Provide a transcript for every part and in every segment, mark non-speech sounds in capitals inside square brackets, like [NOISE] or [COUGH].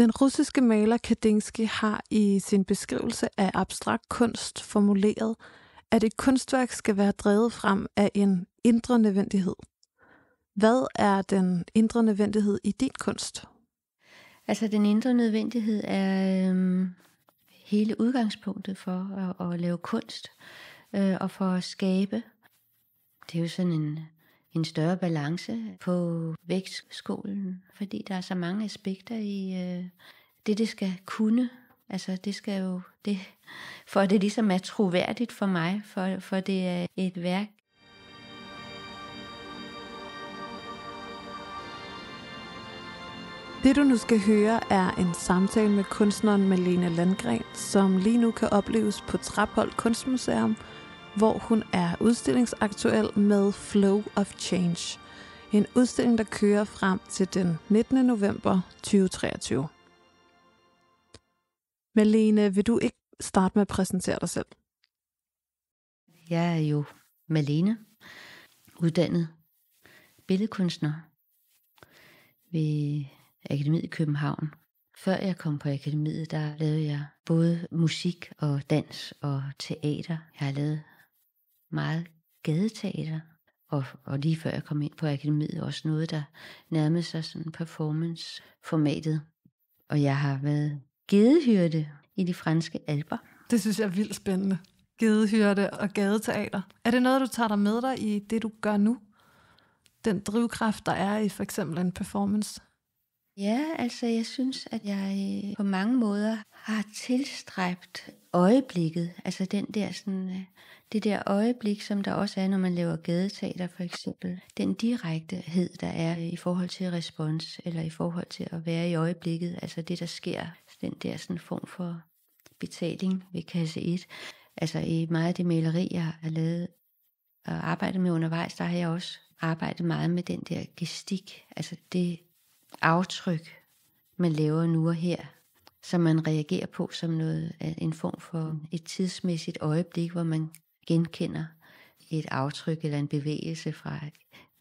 Den russiske maler Kandinsky har i sin beskrivelse af abstrakt kunst formuleret, at et kunstværk skal være drevet frem af en indre nødvendighed. Hvad er den indre nødvendighed i din kunst? Altså den indre nødvendighed er øhm, hele udgangspunktet for at, at lave kunst øh, og for at skabe. Det er jo sådan en en større balance på vægtskolen, fordi der er så mange aspekter i øh, det, det skal kunne. Altså det skal jo, det, for at det ligesom er troværdigt for mig, for, for det er et værk, Det du nu skal høre er en samtale med kunstneren Malene Landgren, som lige nu kan opleves på Traphold Kunstmuseum – hvor hun er udstillingsaktuel med Flow of Change. En udstilling, der kører frem til den 19. november 2023. Malene, vil du ikke starte med at præsentere dig selv? Jeg er jo Malene, uddannet billedkunstner ved Akademiet i København. Før jeg kom på akademiet, der lavede jeg både musik og dans og teater. Jeg har lavet meget gadeteater, og, og lige før jeg kom ind på akademiet, også noget, der nærmede sig sådan performance-formatet. Og jeg har været gedehyrte i de franske alber. Det synes jeg er vildt spændende. Gedehyrte og gadeteater. Er det noget, du tager dig med dig i det, du gør nu? Den drivkraft, der er i for eksempel en performance? Ja, altså jeg synes, at jeg øh, på mange måder har tilstræbt øjeblikket, altså den der sådan, øh, det der øjeblik, som der også er, når man laver gadeteater for eksempel, den direktehed, der er i forhold til respons, eller i forhold til at være i øjeblikket, altså det, der sker, den der sådan form for betaling ved kasse 1. Altså i meget af det maleri, jeg har lavet og arbejdet med undervejs, der har jeg også arbejdet meget med den der gestik, altså det aftryk, man laver nu og her, som man reagerer på som noget, en form for et tidsmæssigt øjeblik, hvor man genkender et aftryk eller en bevægelse fra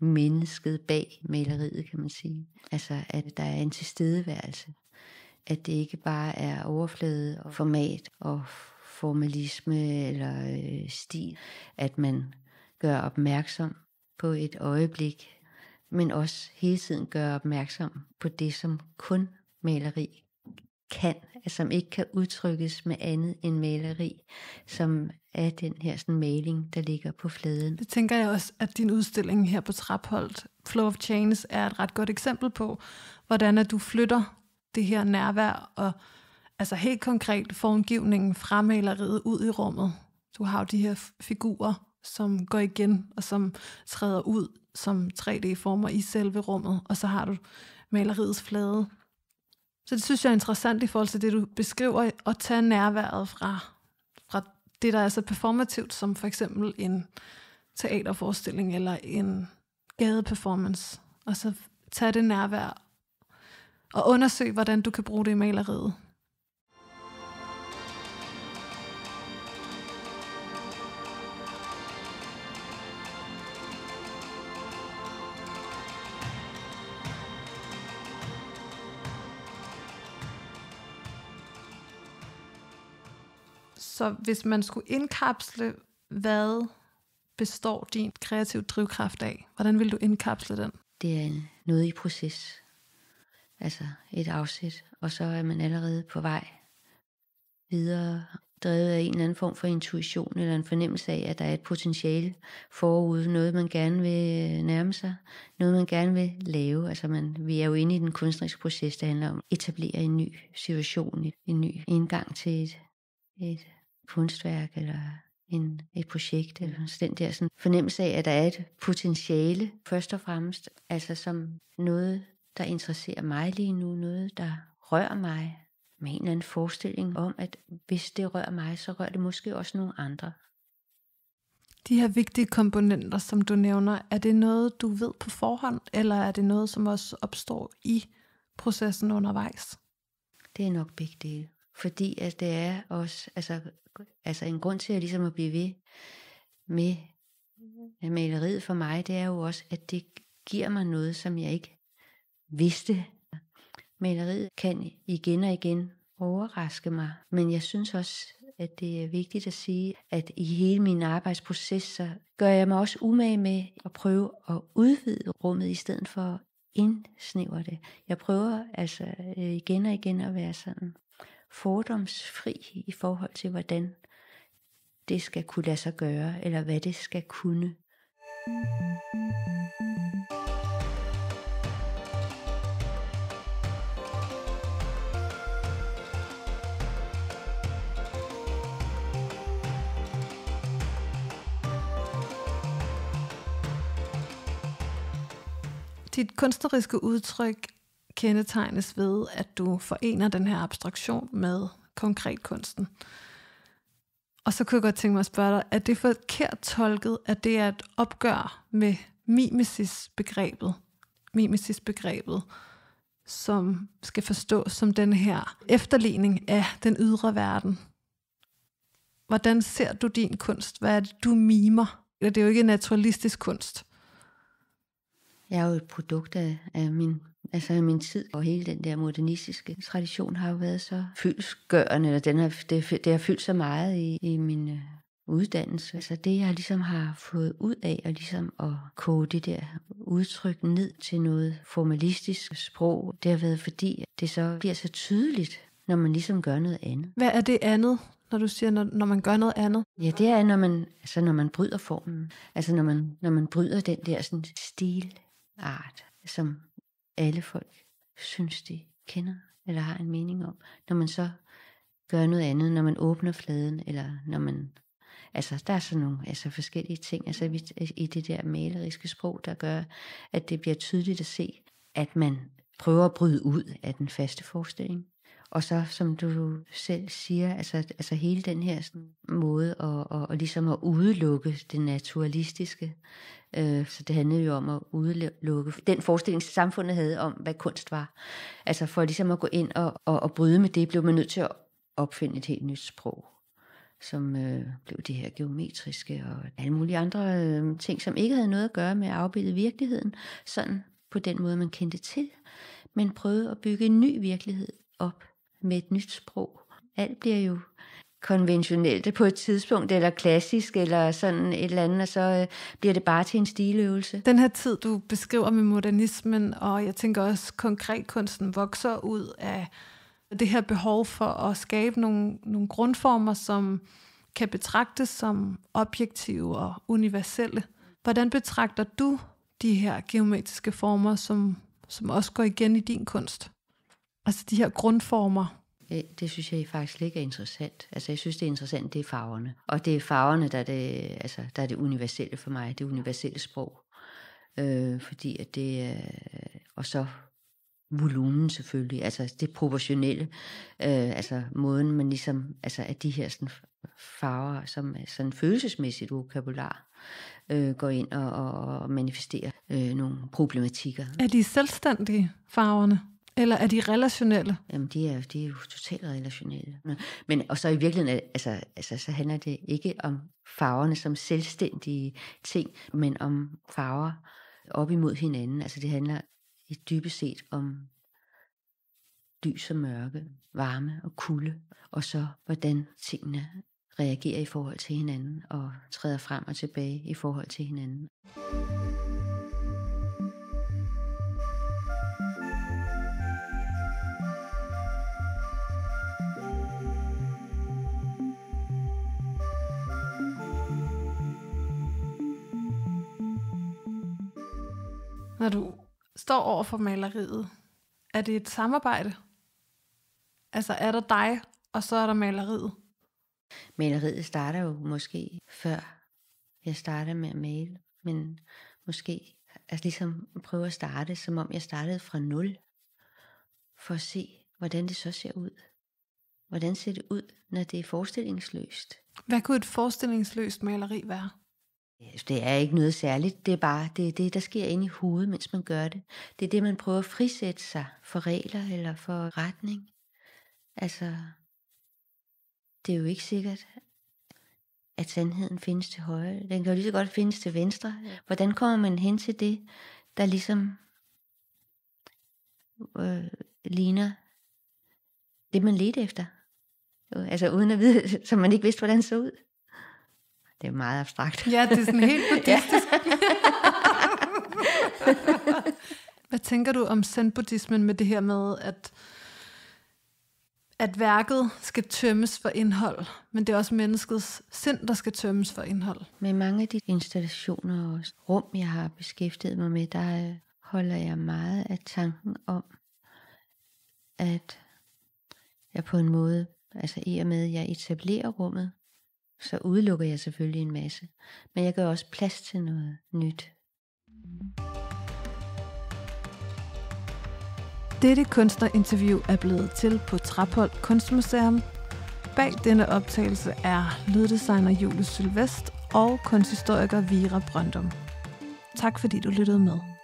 mennesket bag maleriet, kan man sige. Altså, at der er en tilstedeværelse. At det ikke bare er overflade og format og formalisme eller øh, stil. At man gør opmærksom på et øjeblik, men også hele tiden gør opmærksom på det, som kun maleri kan, som ikke kan udtrykkes med andet end maleri, som er den her sådan maling, der ligger på fladen. Det tænker jeg også, at din udstilling her på Trapholdt, Flow of Chains, er et ret godt eksempel på, hvordan at du flytter det her nærvær og altså helt konkret formgivningen fra maleriet ud i rummet. Du har jo de her figurer, som går igen og som træder ud som 3D-former i selve rummet, og så har du maleriets flade, så det synes jeg er interessant i forhold til det, du beskriver, at tage nærværet fra, fra det, der er så performativt, som for eksempel en teaterforestilling eller en gadeperformance. Og så altså, tage det nærvær og undersøge, hvordan du kan bruge det i maleriet. Så hvis man skulle indkapsle, hvad består din kreative drivkraft af? Hvordan vil du indkapsle den? Det er en, noget i proces. Altså et afsæt. Og så er man allerede på vej videre, drevet af en eller anden form for intuition eller en fornemmelse af, at der er et potentiale forude, noget man gerne vil øh, nærme sig, noget man gerne vil lave. Altså man, vi er jo inde i den kunstneriske proces, der handler om at etablere en ny situation, en ny indgang til et, et kunstværk eller en, et projekt, eller sådan den der sådan fornemmelse af, at der er et potentiale, først og fremmest, altså som noget, der interesserer mig lige nu, noget, der rører mig, med en eller anden forestilling om, at hvis det rører mig, så rører det måske også nogle andre. De her vigtige komponenter, som du nævner, er det noget, du ved på forhånd, eller er det noget, som også opstår i processen undervejs? Det er nok begge dele fordi at det er også altså, altså en grund til at ligesom at blive ved med maleriet for mig, det er jo også, at det giver mig noget, som jeg ikke vidste. Maleriet kan igen og igen overraske mig, men jeg synes også, at det er vigtigt at sige, at i hele min arbejdsproces, så gør jeg mig også umage med at prøve at udvide rummet, i stedet for at indsnævre det. Jeg prøver altså øh, igen og igen at være sådan fordomsfri i forhold til, hvordan det skal kunne lade sig gøre, eller hvad det skal kunne. Dit kunstneriske udtryk kendetegnes ved, at du forener den her abstraktion med konkret kunsten. Og så kunne jeg godt tænke mig at spørge dig, er det forkert tolket, at det er et opgør med mimesis-begrebet, mimesis-begrebet, som skal forstås som den her efterligning af den ydre verden? Hvordan ser du din kunst? Hvad er det, du mimer? Det er jo ikke naturalistisk kunst. Jeg er jo et produkt af, af min Altså min tid og hele den der modernistiske tradition har jo været så fyldsgørende, eller den har, det, det har fyldt så meget i, i min øh, uddannelse. Altså det, jeg ligesom har fået ud af, og ligesom at kode det der udtryk ned til noget formalistisk sprog, det har været fordi, det så bliver så tydeligt, når man ligesom gør noget andet. Hvad er det andet, når du siger, når, når man gør noget andet? Ja, det er, når man, altså, når man bryder formen. Altså når man, når man bryder den der sådan, stilart, som alle folk synes, de kender eller har en mening om. Når man så gør noget andet, når man åbner fladen, eller når man... Altså, der er sådan nogle altså, forskellige ting altså, vi, i det der maleriske sprog, der gør, at det bliver tydeligt at se, at man prøver at bryde ud af den faste forestilling. Og så, som du selv siger, altså, altså hele den her sådan, måde at, at, at, ligesom at udelukke det naturalistiske. Øh, så det handlede jo om at udelukke den forestilling, samfundet havde om, hvad kunst var. Altså for ligesom at gå ind og, og, og bryde med det, blev man nødt til at opfinde et helt nyt sprog som øh, blev det her geometriske og alle mulige andre øh, ting, som ikke havde noget at gøre med at afbilde virkeligheden, sådan på den måde, man kendte til, men prøvede at bygge en ny virkelighed op med et nyt sprog. Alt bliver jo konventionelt på et tidspunkt, eller klassisk, eller sådan et eller andet, og så øh, bliver det bare til en stiløvelse. Den her tid, du beskriver med modernismen, og jeg tænker også, konkret kunsten vokser ud af det her behov for at skabe nogle, nogle grundformer, som kan betragtes som objektive og universelle. Hvordan betragter du de her geometriske former, som, som også går igen i din kunst? Altså de her grundformer. Øh, det synes jeg faktisk ikke er interessant. Altså, jeg synes, det er interessant, det er farverne. Og det er farverne, der er det, altså, der er det universelle for mig, det universelle sprog. Øh, fordi at det er, og så volumen selvfølgelig, altså det proportionelle, øh, altså måden man ligesom, altså at de her sådan farver, som sådan følelsesmæssigt vokabular, øh, går ind og, og manifesterer øh, nogle problematikker. Er de selvstændige farverne? eller er de relationelle? Jamen, de er, de er jo totalt relationelle. Men, og så i virkeligheden, altså, altså, så handler det ikke om farverne som selvstændige ting, men om farver op imod hinanden. Altså, det handler i dybest set om lys og mørke, varme og kulde, og så hvordan tingene reagerer i forhold til hinanden og træder frem og tilbage i forhold til hinanden. Når du står over for maleriet, er det et samarbejde? Altså er der dig, og så er der maleriet? Maleriet starter jo måske før jeg starter med at male, men måske altså ligesom prøve at starte, som om jeg startede fra nul, for at se, hvordan det så ser ud. Hvordan ser det ud, når det er forestillingsløst? Hvad kunne et forestillingsløst maleri være? Altså, det er ikke noget særligt, det er bare det, er det, der sker inde i hovedet, mens man gør det. Det er det, man prøver at frisætte sig for regler eller for retning. Altså, det er jo ikke sikkert, at sandheden findes til højre. Den kan jo lige så godt findes til venstre. Hvordan kommer man hen til det, der ligesom øh, ligner det, man ledte efter? Altså uden at vide, som [LAUGHS] man ikke vidste, hvordan det så ud. Det er meget abstrakt. Ja, det er sådan helt [LAUGHS] buddhistisk. [LAUGHS] Hvad tænker du om zen-buddhismen med det her med, at, at værket skal tømmes for indhold, men det er også menneskets sind, der skal tømmes for indhold? Med mange af de installationer og rum, jeg har beskæftiget mig med, der øh, holder jeg meget af tanken om, at jeg på en måde, altså i og med, at jeg etablerer rummet, så udelukker jeg selvfølgelig en masse. Men jeg gør også plads til noget nyt. Dette kunstnerinterview er blevet til på Traphold Kunstmuseum. Bag denne optagelse er lyddesigner Julius Sylvest og kunsthistoriker Vira Brøndum. Tak fordi du lyttede med.